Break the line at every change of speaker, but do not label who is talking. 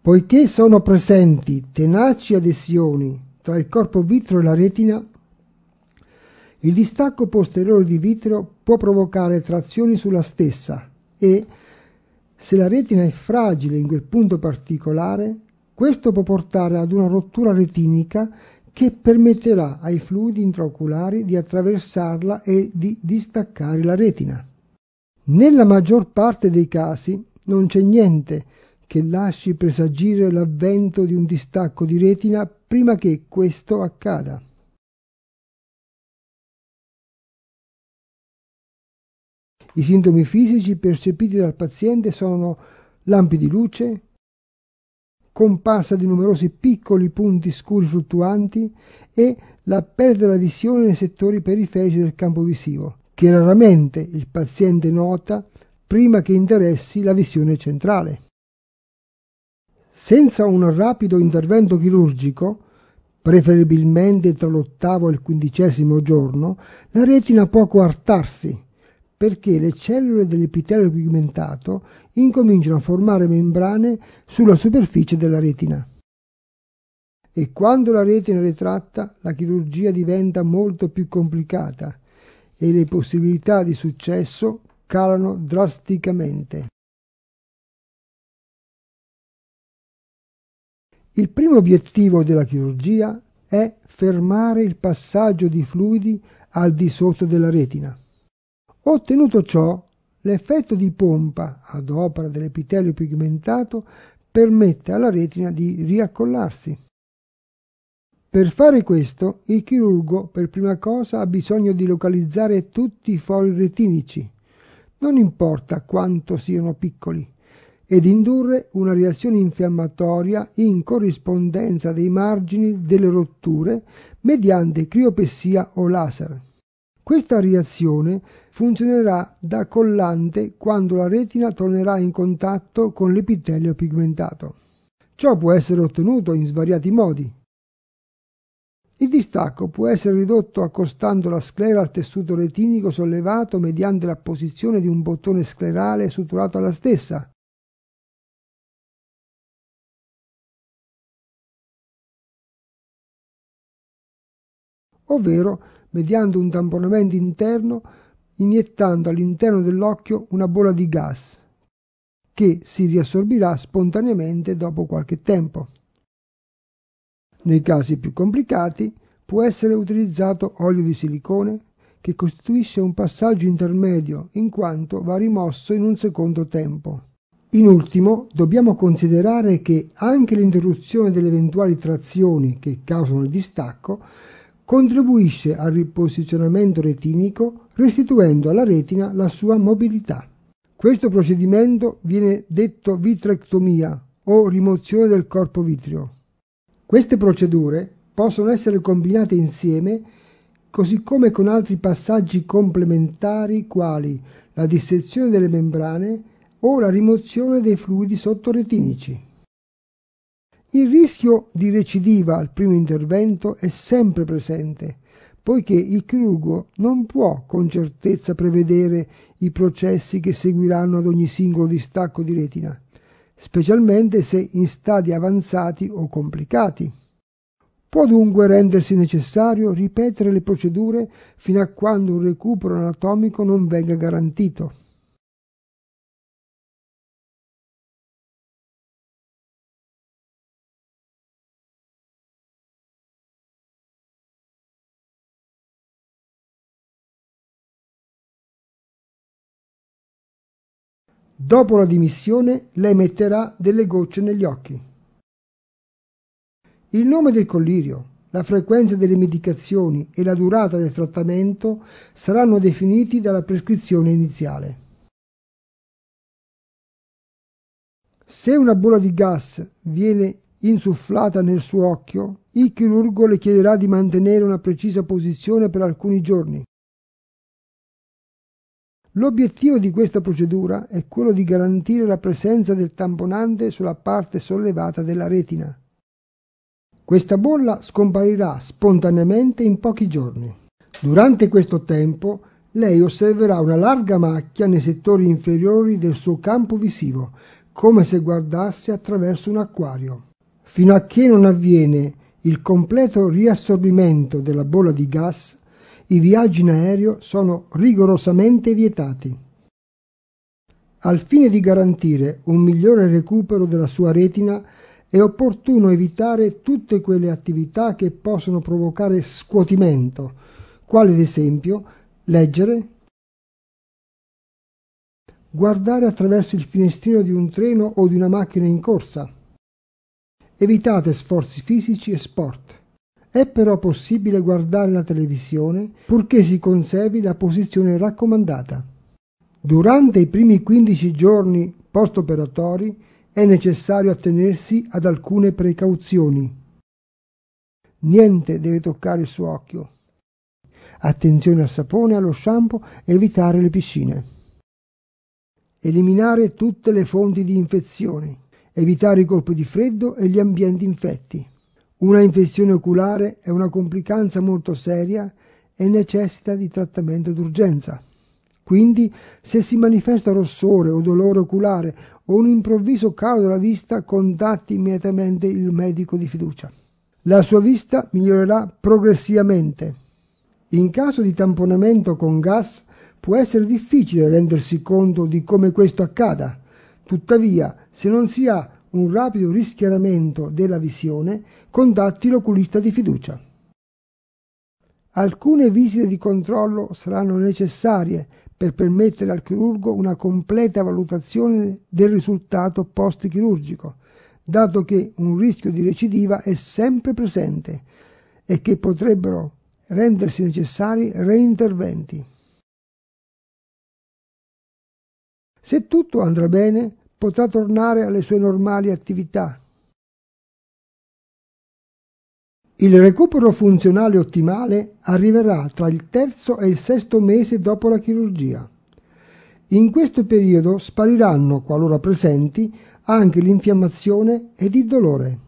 Poiché sono presenti tenaci adesioni tra il corpo vitreo e la retina, il distacco posteriore di vitreo può provocare trazioni sulla stessa e, se la retina è fragile in quel punto particolare, questo può portare ad una rottura retinica che permetterà ai fluidi intraoculari di attraversarla e di distaccare la retina. Nella maggior parte dei casi non c'è niente che lasci presagire l'avvento di un distacco di retina prima che questo accada. I sintomi fisici percepiti dal paziente sono lampi di luce, comparsa di numerosi piccoli punti scuri fluttuanti e la perdita della visione nei settori periferici del campo visivo, che raramente il paziente nota prima che interessi la visione centrale. Senza un rapido intervento chirurgico, preferibilmente tra l'ottavo e il quindicesimo giorno, la retina può coartarsi perché le cellule dell'epitelio pigmentato incominciano a formare membrane sulla superficie della retina. E quando la retina è retratta, la chirurgia diventa molto più complicata e le possibilità di successo calano drasticamente. Il primo obiettivo della chirurgia è fermare il passaggio di fluidi al di sotto della retina. Ottenuto ciò, l'effetto di pompa ad opera dell'epitelio pigmentato permette alla retina di riaccollarsi. Per fare questo, il chirurgo per prima cosa ha bisogno di localizzare tutti i fori retinici, non importa quanto siano piccoli, ed indurre una reazione infiammatoria in corrispondenza dei margini delle rotture mediante criopessia o laser. Questa reazione funzionerà da collante quando la retina tornerà in contatto con l'epitelio pigmentato. Ciò può essere ottenuto in svariati modi. Il distacco può essere ridotto accostando la sclera al tessuto retinico sollevato mediante l'apposizione di un bottone sclerale suturato alla stessa, ovvero mediante un tamponamento interno iniettando all'interno dell'occhio una bolla di gas che si riassorbirà spontaneamente dopo qualche tempo. Nei casi più complicati può essere utilizzato olio di silicone che costituisce un passaggio intermedio in quanto va rimosso in un secondo tempo. In ultimo, dobbiamo considerare che anche l'interruzione delle eventuali trazioni che causano il distacco contribuisce al riposizionamento retinico restituendo alla retina la sua mobilità. Questo procedimento viene detto vitrectomia o rimozione del corpo vitreo. Queste procedure possono essere combinate insieme così come con altri passaggi complementari quali la dissezione delle membrane o la rimozione dei fluidi sottoretinici. Il rischio di recidiva al primo intervento è sempre presente, poiché il chirurgo non può con certezza prevedere i processi che seguiranno ad ogni singolo distacco di retina, specialmente se in stadi avanzati o complicati. Può dunque rendersi necessario ripetere le procedure fino a quando un recupero anatomico non venga garantito. Dopo la dimissione lei metterà delle gocce negli occhi. Il nome del collirio, la frequenza delle medicazioni e la durata del trattamento saranno definiti dalla prescrizione iniziale. Se una bolla di gas viene insufflata nel suo occhio, il chirurgo le chiederà di mantenere una precisa posizione per alcuni giorni, L'obiettivo di questa procedura è quello di garantire la presenza del tamponante sulla parte sollevata della retina. Questa bolla scomparirà spontaneamente in pochi giorni. Durante questo tempo lei osserverà una larga macchia nei settori inferiori del suo campo visivo, come se guardasse attraverso un acquario. Fino a che non avviene il completo riassorbimento della bolla di gas, i viaggi in aereo sono rigorosamente vietati. Al fine di garantire un migliore recupero della sua retina è opportuno evitare tutte quelle attività che possono provocare scuotimento, quale ad esempio leggere, guardare attraverso il finestrino di un treno o di una macchina in corsa. Evitate sforzi fisici e sport. È però possibile guardare la televisione purché si conservi la posizione raccomandata. Durante i primi 15 giorni post-operatori è necessario attenersi ad alcune precauzioni. Niente deve toccare il suo occhio. Attenzione al sapone, allo shampoo, evitare le piscine. Eliminare tutte le fonti di infezioni. Evitare i colpi di freddo e gli ambienti infetti. Una infezione oculare è una complicanza molto seria e necessita di trattamento d'urgenza. Quindi, se si manifesta rossore o dolore oculare o un improvviso calo della vista, contatti immediatamente il medico di fiducia. La sua vista migliorerà progressivamente. In caso di tamponamento con gas, può essere difficile rendersi conto di come questo accada. Tuttavia, se non si ha un rapido rischiaramento della visione, condatti l'oculista di fiducia. Alcune visite di controllo saranno necessarie per permettere al chirurgo una completa valutazione del risultato post-chirurgico, dato che un rischio di recidiva è sempre presente e che potrebbero rendersi necessari reinterventi. Se tutto andrà bene, potrà tornare alle sue normali attività. Il recupero funzionale ottimale arriverà tra il terzo e il sesto mese dopo la chirurgia. In questo periodo spariranno, qualora presenti, anche l'infiammazione ed il dolore.